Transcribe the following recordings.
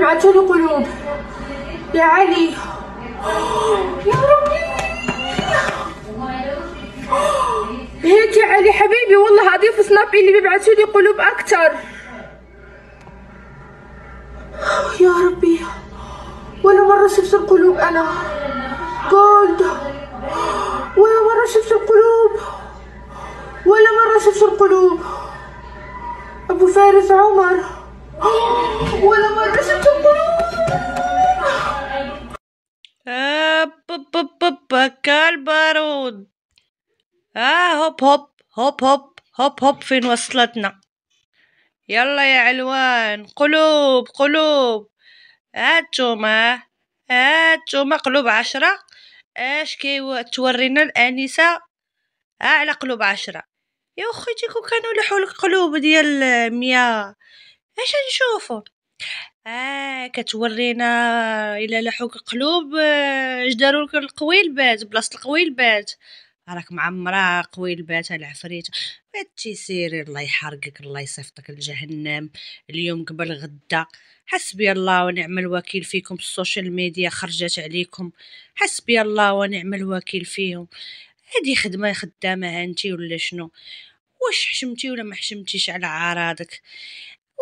يبعثوا له قلوب يا علي يا ربي هيك يا علي حبيبي والله اضيف سناب اللي بيبعثوا لي قلوب اكثر يا ربي ولا مره شفت القلوب انا جولد ولا مره شفت القلوب ولا مره شفت القلوب ابو فارس عمر ولا مرة شفت البارود آه،, آه هوب هوب هوب هوب هوب هوب فين وصلتنا يلا يا علوان قلوب قلوب هاتوما آه، آه، هاتوما قلوب عشرة اش كي تورينا الانسه آه على قلوب عشرة يا اختي كانوا لحول القلوب ديال مياه اش نشوفو اه كتورينا الا لحوك القلوب اش آه، داروا لك القويلبات بلاصه القويلبات راك معمره قويلبات العفريت ما سيري الله يحرقك الله يصيفطك لجهنم اليوم قبل غدا حسبي الله ونعم الوكيل فيكم السوشيال ميديا خرجت عليكم حسبي الله ونعم الوكيل فيهم هذه خدمه خدامه انت ولا شنو واش حشمتي ولا ما حشمتيش على عراضك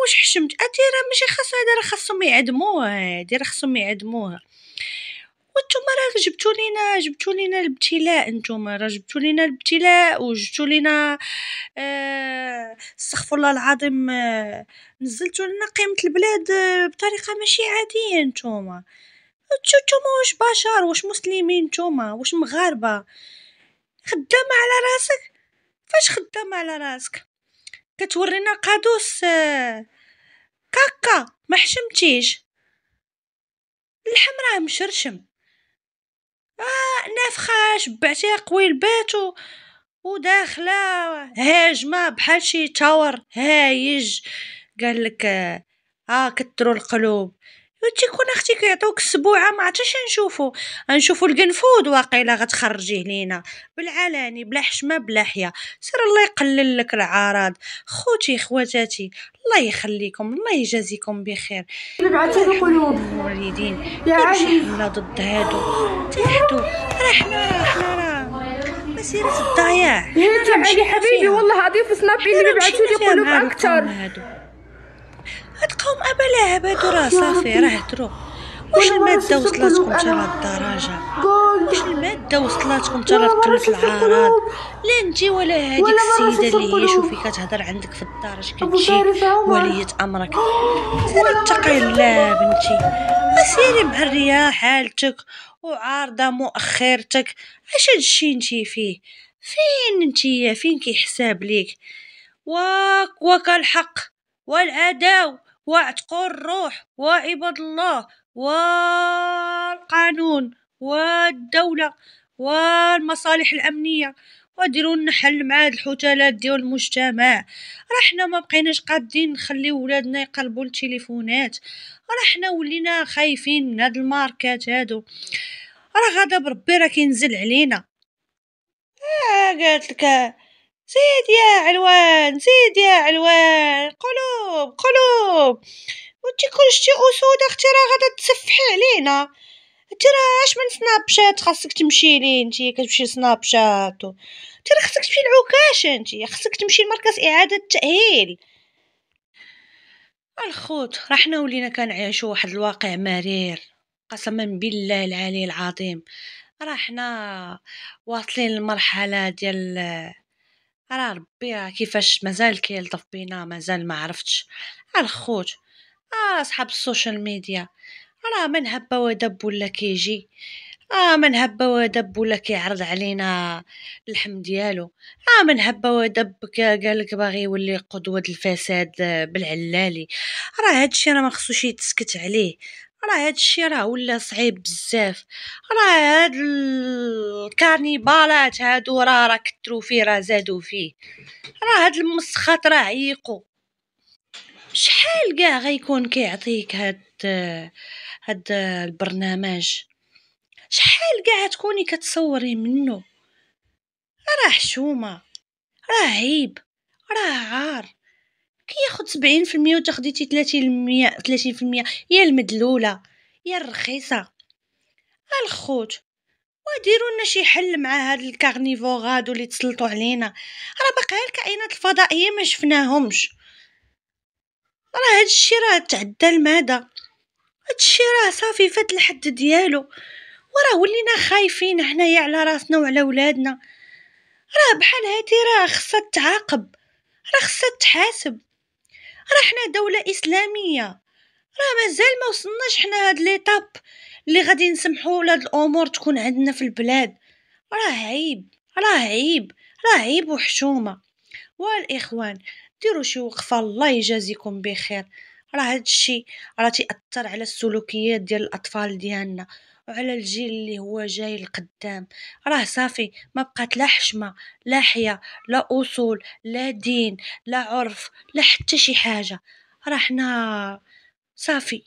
واش حشمت اتي راه ماشي خاصها هذا راه خاصهم يعدموه هادي راه خاصهم يعدموها وانتم راه جبتوا لينا جبتوا لينا الابتلاء انتم راه جبتوا لينا الابتلاء وجبتوا لينا آه، استغفر الله العظيم آه، نزلتوا لنا قيمه البلاد آه، بطريقه ماشي عاديه انتوما انتم واش بشر واش مسلمين انتم واش مغاربه خدامه على راسك فاش خدامه على راسك كتورينا قادوس آه، كاكا ما حشمتيش اللحم راه مشرشم آه نافخه شبعتيها قويل باتو وداخله هاجمه بحال شي تاور هايج قال لك اه, آه، كترو القلوب تيكون اختي كيعطوك السبوعه ما عرفتش اش نشوفو نشوفو القنفود واقيلا غتخرجيه لينا بالعلاني بلا حشمه بلا حيا سير الله يقلل لك العراض خوتي خواتاتي الله يخليكم الله يجازيكم بخير نبعثو القلوب الوالدين يا علي ضد هادو تحتو رحنا رحنا مسيرة الضياع هانت علي حبيبي والله هذه في سنابي اللي بعثوا لي قلوب اكثر تقوم مع بالها راه صافي راه هدرو واش الماده وصلتكم حتى لهاد الدرجه واش الماده وصلتكم حتى قلة العراض لا انت ولا هذيك السيده اللي هي شوفي كتهضر عندك في الدار اش كتجي ولية امرك سير اتقي الله بنتي سيري مهريه حالتك وعارضه مؤخرتك اش هادشي انتي فيه فين انتي فين كيحساب ليك واك واك الحق والعداو واعتقوا الروح وعباد الله والقانون والدولة والمصالح الأمنية وديروا لنا حل مع هاد الحتلات ديال المجتمع راه حنا ما بقيناش قادين نخليو ولادنا يقلبوا التليفونات راه حنا ولينا خايفين من هاد الماركات هادو راه غضب ربي راه كينزل علينا آه قالت لك زيد يا علوان زيد يا علوان قلوب قلوب وانت كل شيء اسود اختي راه غادا تسفحي علينا انت راه اش من سناب شات خاصك تمشي ليه انت كتمشي لسناب شات انت راه خاصك تمشي لعكاش انت خاصك تمشي لمركز اعاده التاهيل الخوت راه حنا ولينا كنعيشوا واحد الواقع مرير قسما بالله العلي العظيم راه حنا واصلين لمرحله ديال راه ربي كيفاش مازال كيلطف بينا مازال ما عرفتش الخوت اه صحاب السوشيال ميديا راه من هبه ودب ولا كيجي اه من هبه ودب ولا كيعرض علينا اللحم ديالو اه من هبه ودب قالك باغي يولي قدوه الفساد بالعلالي راه هادشي راه ما خصوش يتسكت عليه راه هادشي راه ولا صعيب بزاف راه هاد الكارنيبالات هادو راه راه كثروا فيه راه زادوا فيه راه هاد المسخات راه عيقوا شحال كاع غيكون كيعطيك هاد هاد البرنامج شحال كاع تكوني كتصوري منه راه حشومه راه عيب راه عار كياخد 70% المية تاخديتي في المية يا المدلوله يا الرخيصه الخوت وديروا لنا شي حل مع هاد هادو اللي تسلطوا علينا راه باقي الكائنات الفضائيه ما شفناهمش راه هادشي راه تعدى المدى هادشي راه صافي فات الحد ديالو وراه ولينا خايفين حنايا على راسنا وعلى ولادنا راه بحال هادي راه خصها تعاقب راه خصها تحاسب راه حنا دولة إسلامية راه مازال ما وصلناش حنا هاد ليطاب اللي غادي نسمحوا لهاد الأمور تكون عندنا في البلاد راه عيب راه عيب راه عيب وحشومة والإخوان ديروا شي وقفة الله يجازيكم بخير راه هاد الشيء راه تيأثر على السلوكيات ديال الأطفال ديالنا وعلى الجيل اللي هو جاي القدام راه صافي ما بقات لا حشمه لا حيا لا اصول لا دين لا عرف لا حتى شي حاجه راه حنا صافي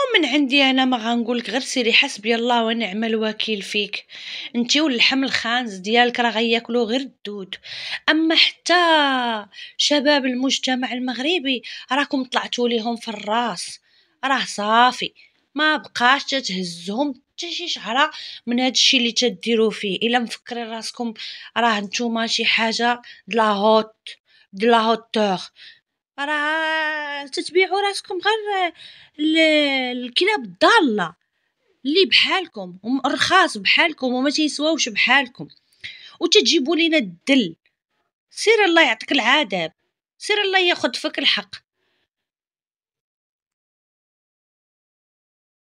ومن عندي انا ما غنقولك غير سيري حسبي الله ونعم الوكيل فيك انت واللحم الخانز ديالك راه غياكلو غير الدود اما حتى شباب المجتمع المغربي راكم طلعتوا ليهم في الراس راه صافي ما بقاش تتهزهم حتى شي شعره من هاد الشيء اللي تديروا فيه الا مفكرين راسكم راه نتوما شي حاجه دلا هوت دلا هوتور راه تتبيعوا راسكم غير الكلاب الضاله اللي بحالكم رخاص بحالكم وما تيسواوش بحالكم وتجيبوا لينا الدل سير الله يعطيك العذاب سير الله ياخذ فيك الحق